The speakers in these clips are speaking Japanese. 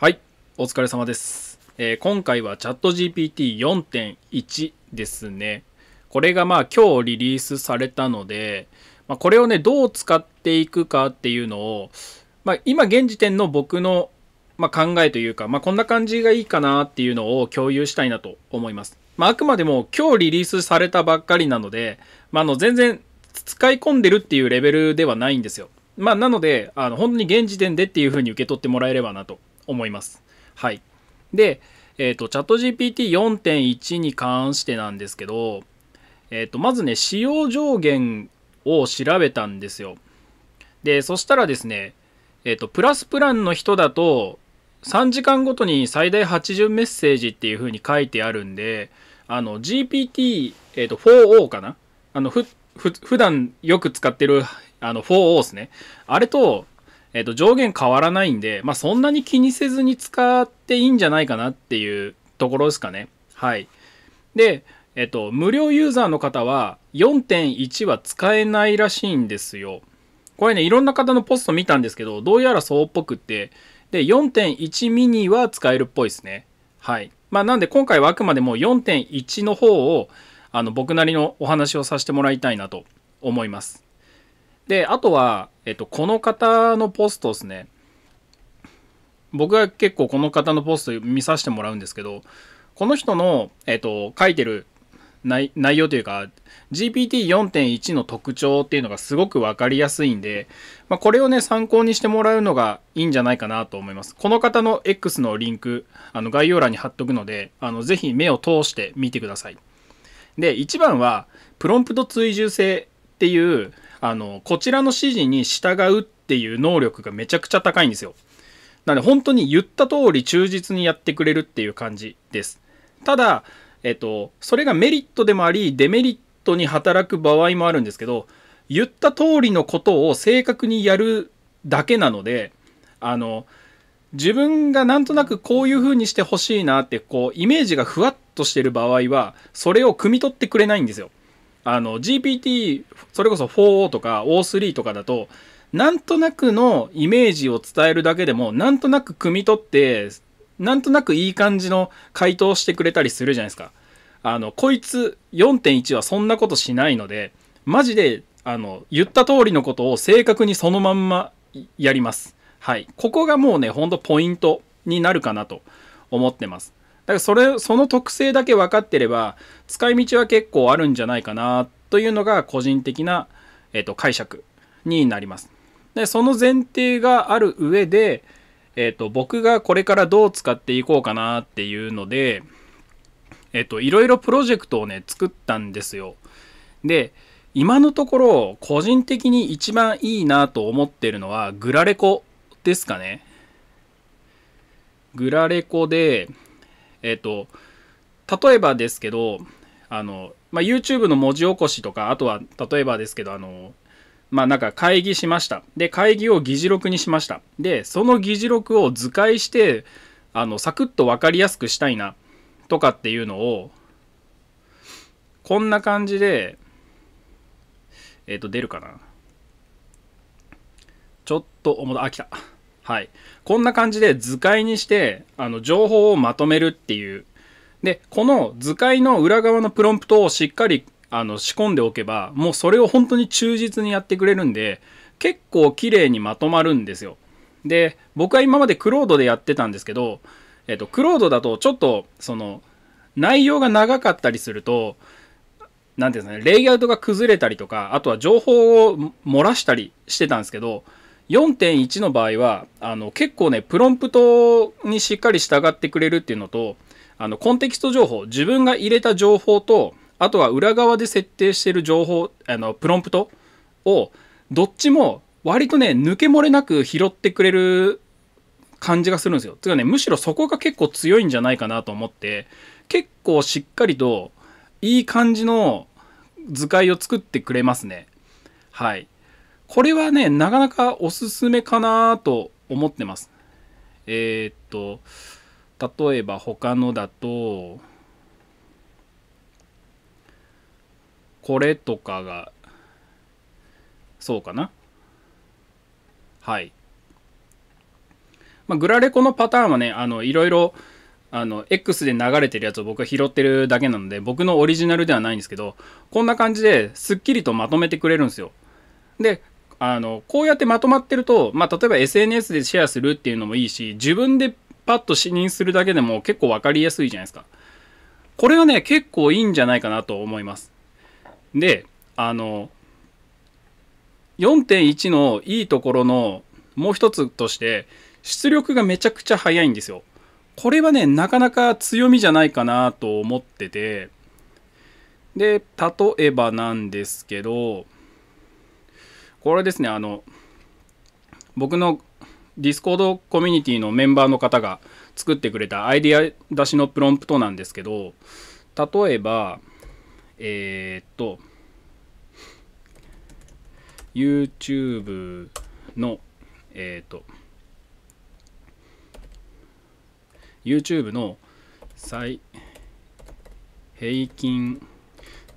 はい、お疲れ様です。えー、今回は ChatGPT4.1 ですね。これがまあ今日リリースされたので、まあ、これをね、どう使っていくかっていうのを、まあ、今現時点の僕の、まあ、考えというか、まあ、こんな感じがいいかなっていうのを共有したいなと思います。まあ、あくまでも今日リリースされたばっかりなので、まあ、の全然使い込んでるっていうレベルではないんですよ。まあ、なので、あの本当に現時点でっていう風に受け取ってもらえればなと思います。はい。で、えっ、ー、と、チャット GPT4.1 に関してなんですけど、えっ、ー、と、まずね、使用上限を調べたんですよ。で、そしたらですね、えっ、ー、と、プラスプランの人だと、3時間ごとに最大80メッセージっていう風に書いてあるんで、あの、GPT、えっ、と、4O かなあの、ふ、ふ、普段よく使ってる、あの、4O ですね。あれと、えっ、と、上限変わらないんで、まあ、そんなに気にせずに使っていいんじゃないかなっていうところですかね。はい。で、えっ、と、無料ユーザーの方は4.1は使えないらしいんですよ。これね、いろんな方のポスト見たんですけど、どうやらそうっぽくって、で、4.1ミニは使えるっぽいですね。はい。まあ、なんで今回はあくまでも4.1の方を、あの、僕なりのお話をさせてもらいたいなと思います。で、あとは、えっと、この方のポストですね。僕が結構この方のポスト見させてもらうんですけど、この人の、えっと、書いてる内容というか、GPT4.1 の特徴っていうのがすごく分かりやすいんで、まあ、これをね、参考にしてもらうのがいいんじゃないかなと思います。この方の X のリンク、あの概要欄に貼っとくので、あのぜひ目を通してみてください。で、1番は、プロンプト追従性っていう、あの、こちらの指示に従うっていう能力がめちゃくちゃ高いんですよ。なので本当に言った通り忠実にやってくれるっていう感じです。ただ、えっと、それがメリットでもあり、デメリットに働く場合もあるんですけど、言った通りのことを正確にやるだけなので、あの、自分がなんとなくこういう風にしてほしいなって、こう、イメージがふわっとしてる場合は、それを汲み取ってくれないんですよ。あの GPT それこそ 4O とか O3 とかだとなんとなくのイメージを伝えるだけでもなんとなく汲み取ってなんとなくいい感じの回答してくれたりするじゃないですか。あのこいつ4.1はそんなことしないのでマジであの言った通りのことを正確にそのまんまやります。はい、ここがもうねほんとポイントになるかなと思ってます。からそれ、その特性だけ分かってれば、使い道は結構あるんじゃないかな、というのが個人的な、えっ、と、解釈になります。で、その前提がある上で、えっ、と、僕がこれからどう使っていこうかなっていうので、えっ、と、いろいろプロジェクトをね、作ったんですよ。で、今のところ、個人的に一番いいなと思ってるのは、グラレコですかね。グラレコで、えっ、ー、と、例えばですけど、あの、まあ、YouTube の文字起こしとか、あとは、例えばですけど、あの、まあ、なんか会議しました。で、会議を議事録にしました。で、その議事録を図解して、あの、サクッと分かりやすくしたいな、とかっていうのを、こんな感じで、えっ、ー、と、出るかな。ちょっと重た、あ、来た。はい。こんな感じで図解にして、あの、情報をまとめるっていう。で、この図解の裏側のプロンプトをしっかり、あの、仕込んでおけば、もうそれを本当に忠実にやってくれるんで、結構綺麗にまとまるんですよ。で、僕は今までクロードでやってたんですけど、えっと、クロードだとちょっと、その、内容が長かったりすると、何て言うんですかね、レイアウトが崩れたりとか、あとは情報を漏らしたりしてたんですけど、4.1の場合はあの結構ねプロンプトにしっかり従ってくれるっていうのとあのコンテキスト情報自分が入れた情報とあとは裏側で設定してる情報あのプロンプトをどっちも割とね抜け漏れなく拾ってくれる感じがするんですよ。つかねむしろそこが結構強いんじゃないかなと思って結構しっかりといい感じの図解を作ってくれますね。はい。これはね、なかなかおすすめかなと思ってます。えー、っと、例えば他のだと、これとかが、そうかな。はい。まあ、グラレコのパターンはね、あの、いろいろ、あの、X で流れてるやつを僕は拾ってるだけなので、僕のオリジナルではないんですけど、こんな感じで、すっきりとまとめてくれるんですよ。で、あの、こうやってまとまってると、まあ、例えば SNS でシェアするっていうのもいいし、自分でパッと視認するだけでも結構分かりやすいじゃないですか。これはね、結構いいんじゃないかなと思います。で、あの、4.1のいいところのもう一つとして、出力がめちゃくちゃ速いんですよ。これはね、なかなか強みじゃないかなと思ってて、で、例えばなんですけど、これですねあの僕のディスコードコミュニティのメンバーの方が作ってくれたアイディア出しのプロンプトなんですけど例えばえー、っと YouTube のえー、っと YouTube の最平均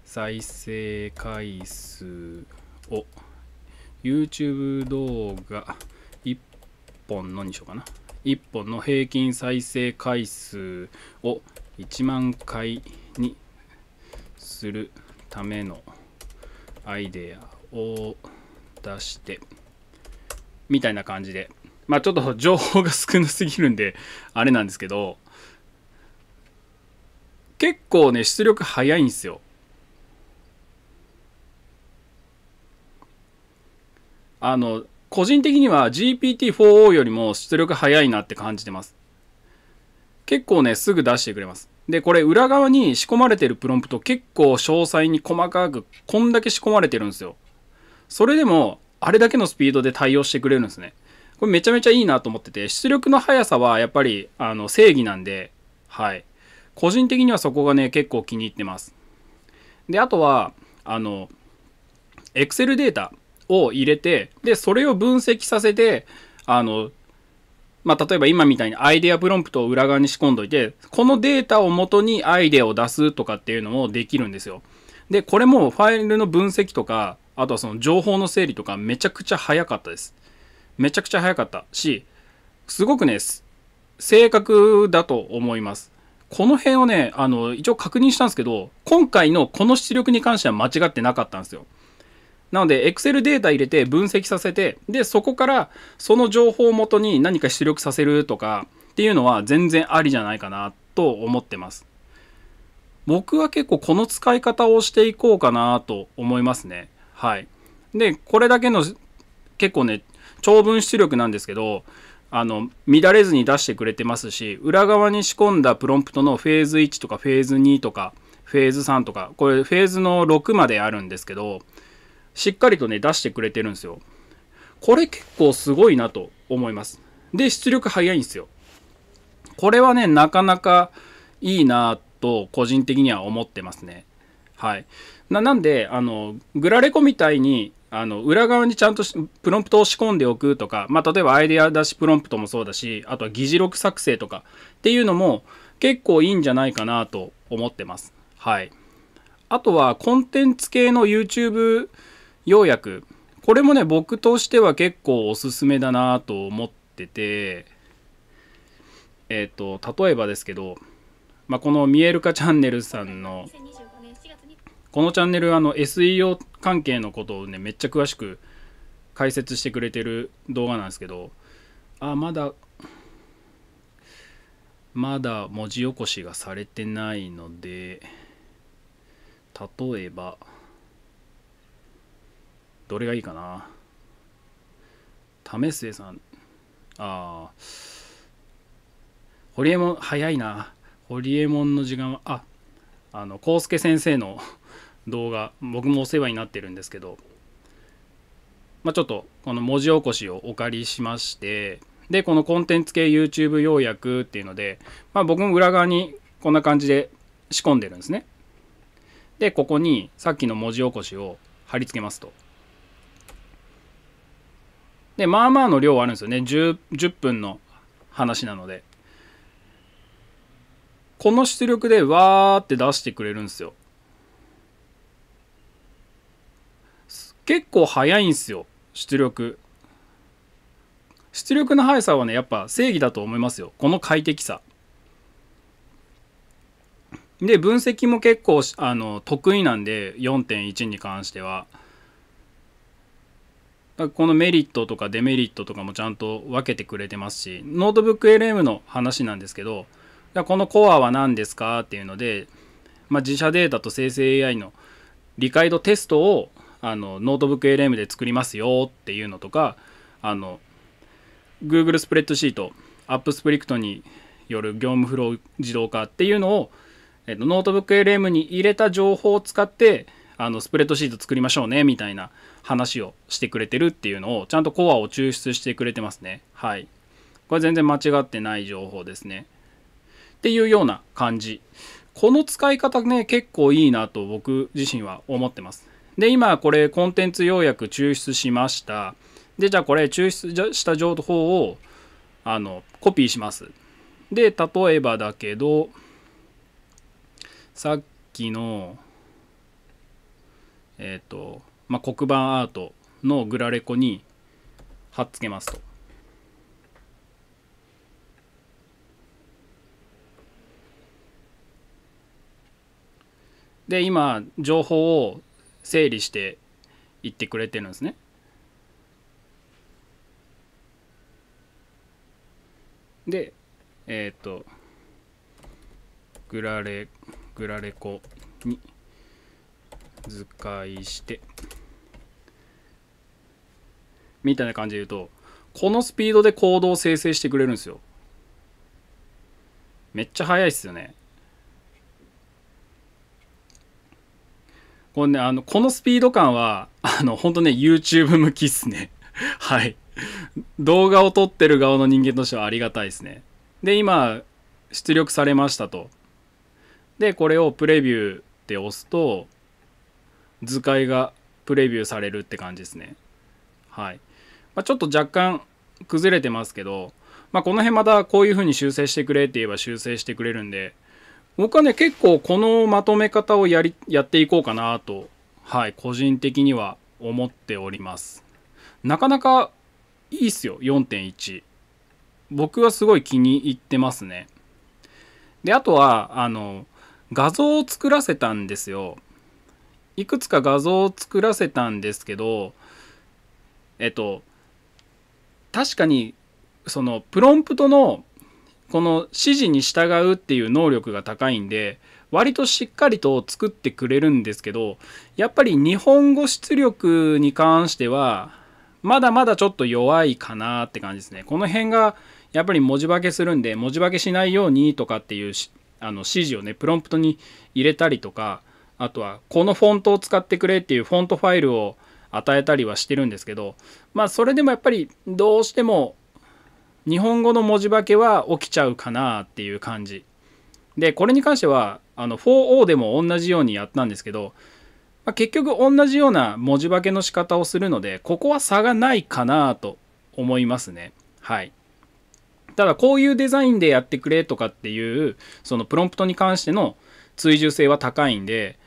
再生回数を YouTube 動画1本のにしようかな。1本の平均再生回数を1万回にするためのアイデアを出して、みたいな感じで。まあちょっと情報が少なすぎるんで、あれなんですけど、結構ね、出力早いんですよ。あの、個人的には GPT-4O よりも出力早いなって感じてます。結構ね、すぐ出してくれます。で、これ裏側に仕込まれてるプロンプト結構詳細に細かくこんだけ仕込まれてるんですよ。それでも、あれだけのスピードで対応してくれるんですね。これめちゃめちゃいいなと思ってて、出力の速さはやっぱり、あの、正義なんで、はい。個人的にはそこがね、結構気に入ってます。で、あとは、あの、Excel データ。を入れて、で、それを分析させて、あの、まあ、例えば今みたいにアイデアプロンプトを裏側に仕込んどいて、このデータを元にアイデアを出すとかっていうのもできるんですよ。で、これもファイルの分析とか、あとはその情報の整理とかめちゃくちゃ早かったです。めちゃくちゃ早かったし、すごくね、正確だと思います。この辺をね、あの、一応確認したんですけど、今回のこの出力に関しては間違ってなかったんですよ。なので、Excel データ入れて分析させて、で、そこからその情報をもとに何か出力させるとかっていうのは全然ありじゃないかなと思ってます。僕は結構この使い方をしていこうかなと思いますね。はい。で、これだけの結構ね、長文出力なんですけど、あの、乱れずに出してくれてますし、裏側に仕込んだプロンプトのフェーズ1とかフェーズ2とか、フェーズ3とか、これフェーズの6まであるんですけど、しっかりとね、出してくれてるんですよ。これ結構すごいなと思います。で、出力早いんですよ。これはね、なかなかいいなと、個人的には思ってますね。はい。な、なんで、あの、グラレコみたいに、あの、裏側にちゃんとプロンプトを仕込んでおくとか、まあ、例えばアイデア出しプロンプトもそうだし、あとは議事録作成とかっていうのも結構いいんじゃないかなと思ってます。はい。あとはコンテンツ系の YouTube ようやく、これもね、僕としては結構おすすめだなと思ってて、えっ、ー、と、例えばですけど、まあ、この見える化チャンネルさんの、このチャンネルはあの SEO 関係のことをね、めっちゃ詳しく解説してくれてる動画なんですけど、あ、まだ、まだ文字起こしがされてないので、例えば、どれがいいかな為末さんああホリエモン早いなホリエモンの時間はああの康介先生の動画僕もお世話になってるんですけどまあちょっとこの文字起こしをお借りしましてでこのコンテンツ系 YouTube 要約っていうのでまあ僕も裏側にこんな感じで仕込んでるんですねでここにさっきの文字起こしを貼り付けますとでまあまあの量あるんですよね 10, 10分の話なのでこの出力でわーって出してくれるんですよ結構速いんですよ出力出力の速さはねやっぱ正義だと思いますよこの快適さで分析も結構あの得意なんで4.1に関してはこのメリットとかデメリットとかもちゃんと分けてくれてますし、ノートブック LM の話なんですけど、このコアは何ですかっていうので、まあ、自社データと生成 AI の理解度テストをあのノートブック LM で作りますよっていうのとか、あの Google スプレッドシート、アップスプリクトによる業務フロー自動化っていうのを、えっと、ノートブック LM に入れた情報を使って、あのスプレッドシート作りましょうねみたいな話をしてくれてるっていうのをちゃんとコアを抽出してくれてますねはいこれ全然間違ってない情報ですねっていうような感じこの使い方ね結構いいなと僕自身は思ってますで今これコンテンツ要約抽出しましたでじゃあこれ抽出した情報をあのコピーしますで例えばだけどさっきのえっ、ー、と、まあ、黒板アートのグラレコに貼っつけますと。で今情報を整理していってくれてるんですね。でえっ、ー、とグラレグラレコに。図解してみたいな感じで言うとこのスピードでコードを生成してくれるんですよめっちゃ速いっすよねこれねあのこのスピード感はあの本当ね YouTube 向きっすね はい動画を撮ってる側の人間としてはありがたいですねで今出力されましたとでこれをプレビューで押すと図解がプレビューされるって感じですね。はい。まあ、ちょっと若干崩れてますけど、まあ、この辺またこういう風に修正してくれって言えば修正してくれるんで、僕はね、結構このまとめ方をやり、やっていこうかなと、はい、個人的には思っております。なかなかいいっすよ、4.1。僕はすごい気に入ってますね。で、あとは、あの、画像を作らせたんですよ。いくつか画像を作らせたんですけどえっと確かにそのプロンプトのこの指示に従うっていう能力が高いんで割としっかりと作ってくれるんですけどやっぱり日本語出力に関してはまだまだちょっと弱いかなって感じですねこの辺がやっぱり文字化けするんで文字化けしないようにとかっていうあの指示をねプロンプトに入れたりとかあとはこのフォントを使ってくれっていうフォントファイルを与えたりはしてるんですけどまあそれでもやっぱりどうしても日本語の文字化けは起きちゃうかなっていう感じでこれに関してはあの 4O でも同じようにやったんですけど、まあ、結局同じような文字化けの仕方をするのでここは差がないかなと思いますねはいただこういうデザインでやってくれとかっていうそのプロンプトに関しての追従性は高いんで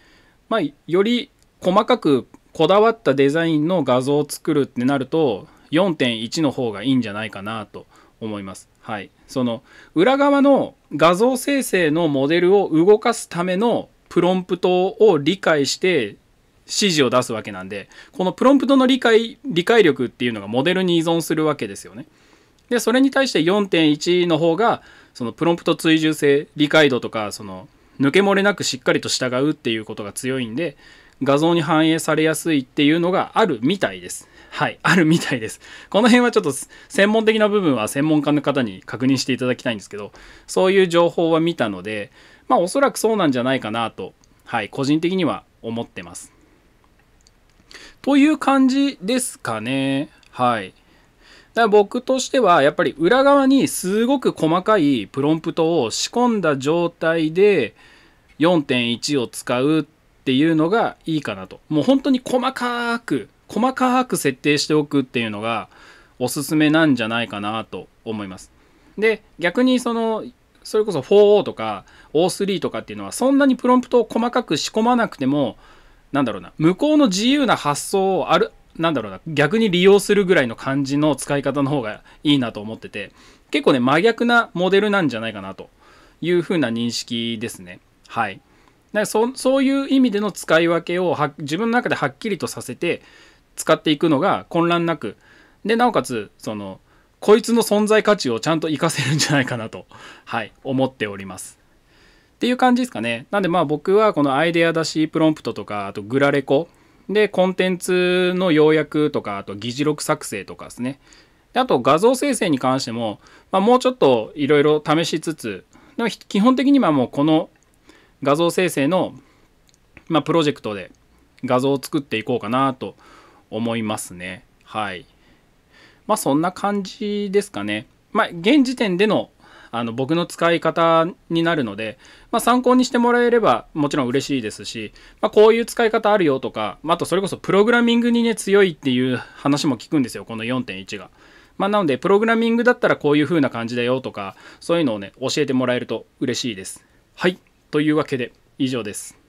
まあ、より細かくこだわったデザインの画像を作るってなると4.1の方がいいんじゃないかなと思います。はい、その裏側の画像生成のモデルを動かすためのプロンプトを理解して指示を出すわけなんでこのプロンプトの理解理解力っていうのがモデルに依存するわけですよね。でそれに対して4.1の方がそのプロンプト追従性理解度とかその抜け漏れなくしっかりと従うっていうことが強いんで画像に反映されやすいっていうのがあるみたいです。はい、あるみたいです。この辺はちょっと専門的な部分は専門家の方に確認していただきたいんですけど、そういう情報は見たので、まあおそらくそうなんじゃないかなと、はい、個人的には思ってます。という感じですかね。はい。ら僕としてはやっぱり裏側にすごく細かいプロンプトを仕込んだ状態で4.1を使うっていうのがいいかなともう本当に細かく細かく設定しておくっていうのがおすすめなんじゃないかなと思いますで逆にそのそれこそ 4O とか O3 とかっていうのはそんなにプロンプトを細かく仕込まなくてもなんだろうな向こうの自由な発想をあるなんだろうな、逆に利用するぐらいの感じの使い方の方がいいなと思ってて、結構ね、真逆なモデルなんじゃないかなというふうな認識ですね。はい。だからそういう意味での使い分けを自分の中ではっきりとさせて使っていくのが混乱なく、で、なおかつ、その、こいつの存在価値をちゃんと活かせるんじゃないかなと、はい、思っております。っていう感じですかね。なんでまあ僕はこのアイデア出し、プロンプトとか、あとグラレコで、コンテンツの要約とか、あと議事録作成とかですね。であと画像生成に関しても、まあ、もうちょっといろいろ試しつつ、でも基本的にはもうこの画像生成の、まあ、プロジェクトで画像を作っていこうかなと思いますね。はい。まあそんな感じですかね。まあ現時点でのあの僕の使い方になるので、まあ、参考にしてもらえればもちろん嬉しいですし、まあ、こういう使い方あるよとか、まあ、とそれこそプログラミングにね強いっていう話も聞くんですよこの4.1が。まあ、なのでプログラミングだったらこういう風な感じだよとかそういうのをね教えてもらえると嬉しいです。はいというわけで以上です。